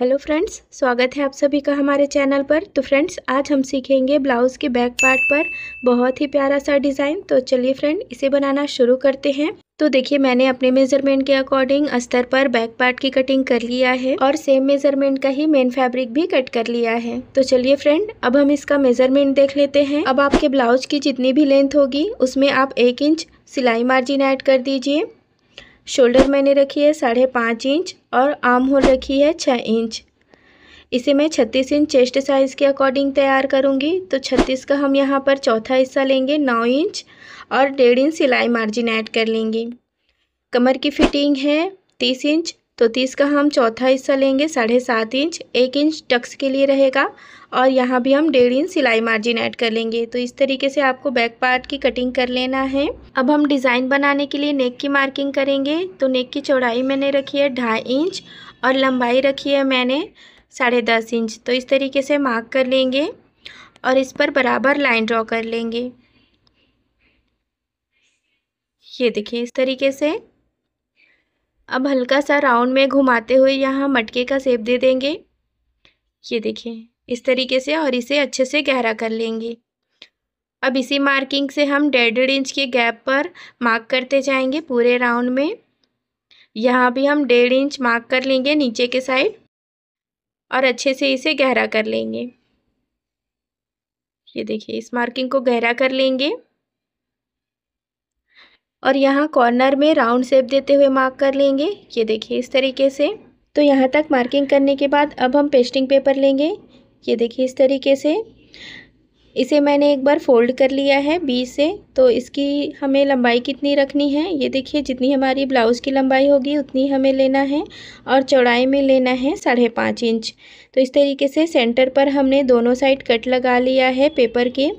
hello friends स्वागत है आप सभी का हमारे चैनल पर तो फ्रेंड्स आज हम सीखेंगे ब्लाउज़ के बैक पार्ट पर बहुत ही प्यारा सा डिज़ाइन तो चलिए फ्रेंड इसे बनाना शुरू करते हैं तो देखिए मैंने अपने मेजरमेंट के अकॉर्डिंग अस्तर पर बैक पार्ट की कटिंग कर लिया है और सेम मेजरमेंट का ही मेन फैब्रिक भी कट कर लिया है तो चलिए फ्रेंड अब हम इसका मेजरमेंट देख लेते हैं अब आपके ब्लाउज की जितनी भी लेंथ होगी उसमें आप एक इंच सिलाई मार्जिन ऐड कर दीजिए शोल्डर मैंने रखी है साढ़े पाँच इंच और आर्म होल रखी है छः इंच इसे मैं छत्तीस इंच चेस्ट साइज़ के अकॉर्डिंग तैयार करूँगी तो छत्तीस का हम यहाँ पर चौथा हिस्सा लेंगे नौ इंच और डेढ़ इंच सिलाई मार्जिन ऐड कर लेंगे कमर की फिटिंग है तीस इंच तो तीस का हम चौथा हिस्सा लेंगे साढ़े सात इंच एक इंच टक्स के लिए रहेगा और यहाँ भी हम डेढ़ इंच सिलाई मार्जिन ऐड कर लेंगे तो इस तरीके से आपको बैक पार्ट की कटिंग कर लेना है अब हम डिज़ाइन बनाने के लिए नेक की मार्किंग करेंगे तो नेक की चौड़ाई मैंने रखी है ढाई इंच और लंबाई रखी है मैंने साढ़े दस इंच तो इस तरीके से मार्क कर लेंगे और इस पर बराबर लाइन ड्रॉ कर लेंगे ये देखिए इस तरीके से अब हल्का सा राउंड में घुमाते हुए यहाँ मटके का सेप दे देंगे ये देखिए इस तरीके से और इसे अच्छे से गहरा कर लेंगे अब इसी मार्किंग से हम डेढ़ डेढ़ इंच के गैप पर मार्क करते जाएंगे पूरे राउंड में यहाँ भी हम डेढ़ इंच मार्क कर लेंगे नीचे के साइड और अच्छे से इसे गहरा कर लेंगे ये देखिए इस मार्किंग को गहरा कर लेंगे और यहाँ कॉर्नर में राउंड शेप देते हुए मार्क कर लेंगे ये देखिए इस तरीके से तो यहाँ तक मार्किंग करने के बाद अब हम पेस्टिंग पेपर लेंगे ये देखिए इस तरीके से इसे मैंने एक बार फोल्ड कर लिया है बीच से तो इसकी हमें लंबाई कितनी रखनी है ये देखिए जितनी हमारी ब्लाउज़ की लंबाई होगी उतनी हमें लेना है और चौड़ाई में लेना है साढ़े पाँच इंच तो इस तरीके से सेंटर पर हमने दोनों साइड कट लगा लिया है पेपर के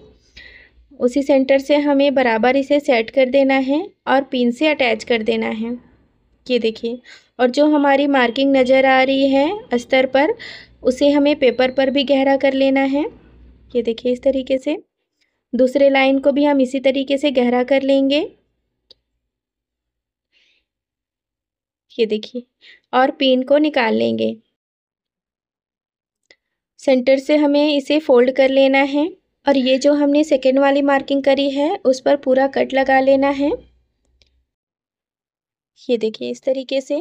उसी सेंटर से हमें बराबर इसे सेट कर देना है और पिन से अटैच कर देना है ये देखिए और जो हमारी मार्किंग नज़र आ रही है स्तर पर उसे हमें पेपर पर भी गहरा कर लेना है ये देखिए इस तरीके से दूसरे लाइन को भी हम इसी तरीके से गहरा कर लेंगे ये देखिए और पिन को निकाल लेंगे सेंटर से हमें इसे फोल्ड कर लेना है और ये जो हमने सेकेंड वाली मार्किंग करी है उस पर पूरा कट लगा लेना है ये देखिए इस तरीके से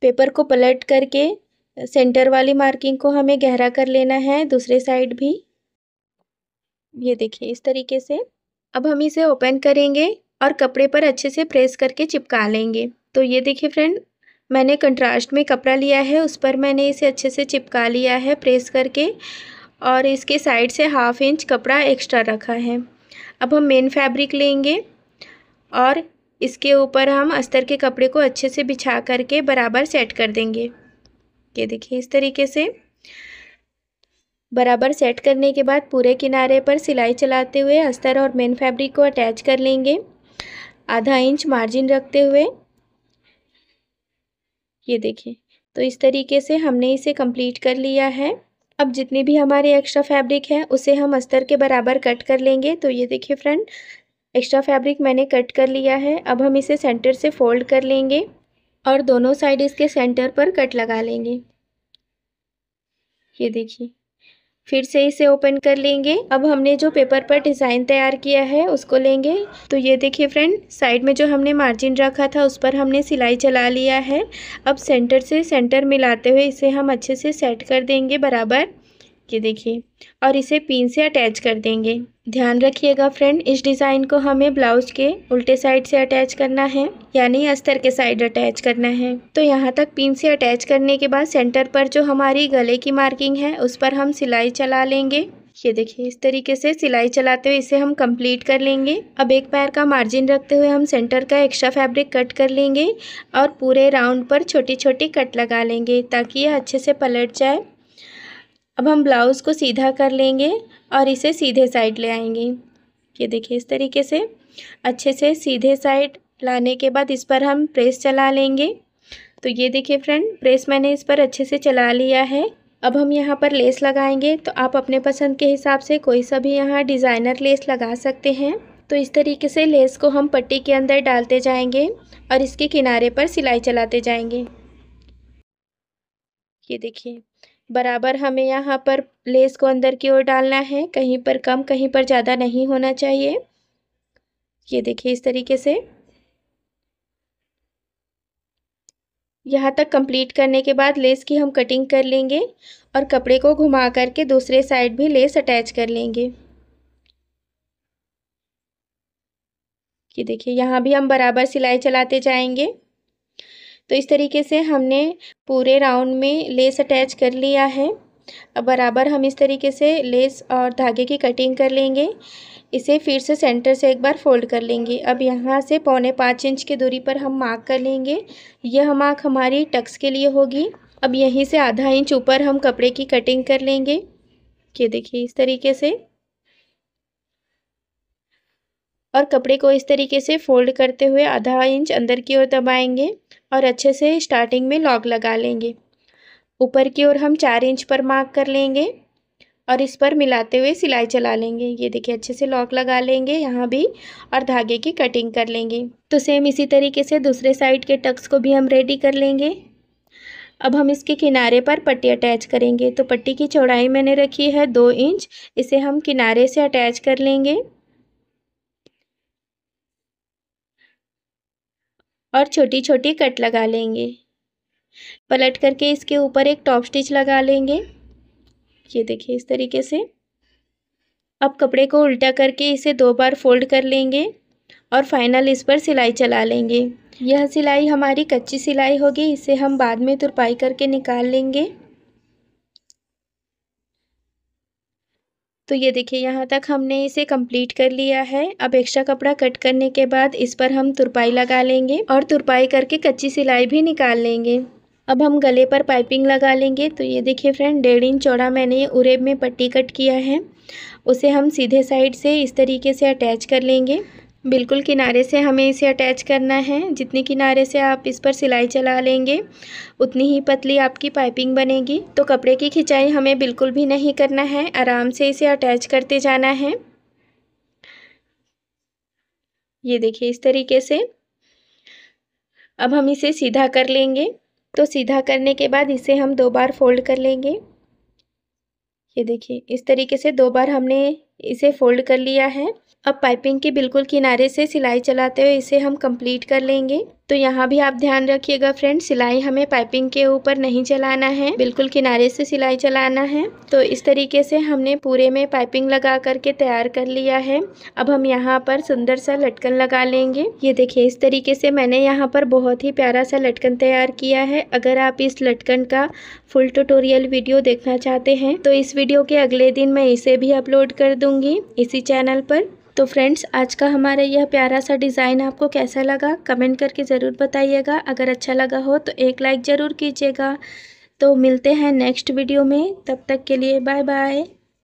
पेपर को पलट करके सेंटर वाली मार्किंग को हमें गहरा कर लेना है दूसरे साइड भी ये देखिए इस तरीके से अब हम इसे ओपन करेंगे और कपड़े पर अच्छे से प्रेस करके चिपका लेंगे तो ये देखिए फ्रेंड मैंने कंट्रास्ट में कपड़ा लिया है उस पर मैंने इसे अच्छे से चिपका लिया है प्रेस करके और इसके साइड से हाफ इंच कपड़ा एक्स्ट्रा रखा है अब हम मेन फैब्रिक लेंगे और इसके ऊपर हम अस्तर के कपड़े को अच्छे से बिछा करके बराबर सेट कर देंगे ये देखिए इस तरीके से बराबर सेट करने के बाद पूरे किनारे पर सिलाई चलाते हुए अस्तर और मेन फैब्रिक को अटैच कर लेंगे आधा इंच मार्जिन रखते हुए ये देखिए तो इस तरीके से हमने इसे कंप्लीट कर लिया है अब जितनी भी हमारे एक्स्ट्रा फैब्रिक है उसे हम अस्तर के बराबर कट कर लेंगे तो ये देखिए फ्रेंड एक्स्ट्रा फैब्रिक मैंने कट कर लिया है अब हम इसे सेंटर से फोल्ड कर लेंगे और दोनों साइड इसके सेंटर पर कट लगा लेंगे ये देखिए फिर से इसे ओपन कर लेंगे अब हमने जो पेपर पर डिज़ाइन तैयार किया है उसको लेंगे तो ये देखिए फ्रेंड साइड में जो हमने मार्जिन रखा था उस पर हमने सिलाई चला लिया है अब सेंटर से सेंटर मिलाते हुए इसे हम अच्छे से सेट कर देंगे बराबर ये देखिए और इसे पिन से अटैच कर देंगे ध्यान रखिएगा फ्रेंड इस डिज़ाइन को हमें ब्लाउज के उल्टे साइड से अटैच करना है यानी अस्तर के साइड अटैच करना है तो यहाँ तक पिन से अटैच करने के बाद सेंटर पर जो हमारी गले की मार्किंग है उस पर हम सिलाई चला लेंगे ये देखिए इस तरीके से सिलाई चलाते हुए इसे हम कंप्लीट कर लेंगे अब एक पैर का मार्जिन रखते हुए हम सेंटर का एक्स्ट्रा फैब्रिक कट कर लेंगे और पूरे राउंड पर छोटी छोटी कट लगा लेंगे ताकि यह अच्छे से पलट जाए अब हम ब्लाउज़ को सीधा कर लेंगे और इसे सीधे साइड ले आएंगे ये देखिए इस तरीके से अच्छे से सीधे साइड लाने के बाद इस पर हम प्रेस चला लेंगे तो ये देखिए फ्रेंड प्रेस मैंने इस पर अच्छे से चला लिया है अब हम यहाँ पर लेस लगाएंगे तो आप अपने पसंद के हिसाब से कोई सा भी यहाँ डिज़ाइनर लेस लगा सकते हैं तो इस तरीके से लेस को हम पट्टी के अंदर डालते जाएंगे और इसके किनारे पर सिलाई चलाते जाएंगे ये देखिए बराबर हमें यहाँ पर लेस को अंदर की ओर डालना है कहीं पर कम कहीं पर ज़्यादा नहीं होना चाहिए ये देखिए इस तरीके से यहाँ तक कंप्लीट करने के बाद लेस की हम कटिंग कर लेंगे और कपड़े को घुमा करके दूसरे साइड भी लेस अटैच कर लेंगे ये देखिए यहाँ भी हम बराबर सिलाई चलाते जाएंगे तो इस तरीके से हमने पूरे राउंड में लेस अटैच कर लिया है अब बराबर हम इस तरीके से लेस और धागे की कटिंग कर लेंगे इसे फिर से सेंटर से एक बार फोल्ड कर लेंगे अब यहाँ से पौने पाँच इंच की दूरी पर हम मार्क कर लेंगे यह मार्क हमारी टक्स के लिए होगी अब यहीं से आधा इंच ऊपर हम कपड़े की कटिंग कर लेंगे ये देखिए इस तरीके से और कपड़े को इस तरीके से फोल्ड करते हुए आधा इंच अंदर की ओर दबाएंगे और अच्छे से स्टार्टिंग में लॉग लगा लेंगे ऊपर की ओर हम चार इंच पर मार्क कर लेंगे और इस पर मिलाते हुए सिलाई चला लेंगे ये देखिए अच्छे से लॉक लगा लेंगे यहाँ भी और धागे की कटिंग कर लेंगे तो सेम इसी तरीके से दूसरे साइड के टक्स को भी हम रेडी कर लेंगे अब हम इसके किनारे पर पट्टी अटैच करेंगे तो पट्टी की चौड़ाई मैंने रखी है दो इंच इसे हम किनारे से अटैच कर लेंगे और छोटी छोटी कट लगा लेंगे पलट करके इसके ऊपर एक टॉप स्टिच लगा लेंगे ये देखिए इस तरीके से अब कपड़े को उल्टा करके इसे दो बार फोल्ड कर लेंगे और फाइनल इस पर सिलाई चला लेंगे यह सिलाई हमारी कच्ची सिलाई होगी इसे हम बाद में तुरपाई करके निकाल लेंगे तो ये देखिए यहाँ तक हमने इसे कंप्लीट कर लिया है अब एक्स्ट्रा कपड़ा कट करने के बाद इस पर हम तुरपाई लगा लेंगे और तुरपाई करके कच्ची सिलाई भी निकाल लेंगे अब हम गले पर पाइपिंग लगा लेंगे तो ये देखिए फ्रेंड डेढ़ इंच चौड़ा मैंने उरेब में पट्टी कट किया है उसे हम सीधे साइड से इस तरीके से अटैच कर लेंगे बिल्कुल किनारे से हमें इसे अटैच करना है जितने किनारे से आप इस पर सिलाई चला लेंगे उतनी ही पतली आपकी पाइपिंग बनेगी तो कपड़े की खिंचाई हमें बिल्कुल भी नहीं करना है आराम से इसे अटैच करते जाना है ये देखिए इस तरीके से अब हम इसे सीधा कर लेंगे तो सीधा करने के बाद इसे हम दो बार फोल्ड कर लेंगे ये देखिए इस तरीके से दो बार हमने इसे फोल्ड कर लिया है अब पाइपिंग के बिल्कुल किनारे से सिलाई चलाते हुए इसे हम कंप्लीट कर लेंगे तो यहाँ भी आप ध्यान रखिएगा फ्रेंड सिलाई हमें पाइपिंग के ऊपर नहीं चलाना है बिल्कुल किनारे से सिलाई चलाना है तो इस तरीके से हमने पूरे में पाइपिंग लगा करके तैयार कर लिया है अब हम यहाँ पर सुंदर सा लटकन लगा लेंगे ये देखिए इस तरीके से मैंने यहाँ पर बहुत ही प्यारा सा लटकन तैयार किया है अगर आप इस लटकन का फुल ट्यूटोरियल वीडियो देखना चाहते हैं तो इस वीडियो के अगले दिन मैं इसे भी अपलोड कर दूंगी इसी चैनल पर तो फ्रेंड्स आज का हमारा यह प्यारा सा डिज़ाइन आपको कैसा लगा कमेंट करके ज़रूर बताइएगा अगर अच्छा लगा हो तो एक लाइक ज़रूर कीजिएगा तो मिलते हैं नेक्स्ट वीडियो में तब तक के लिए बाय बाय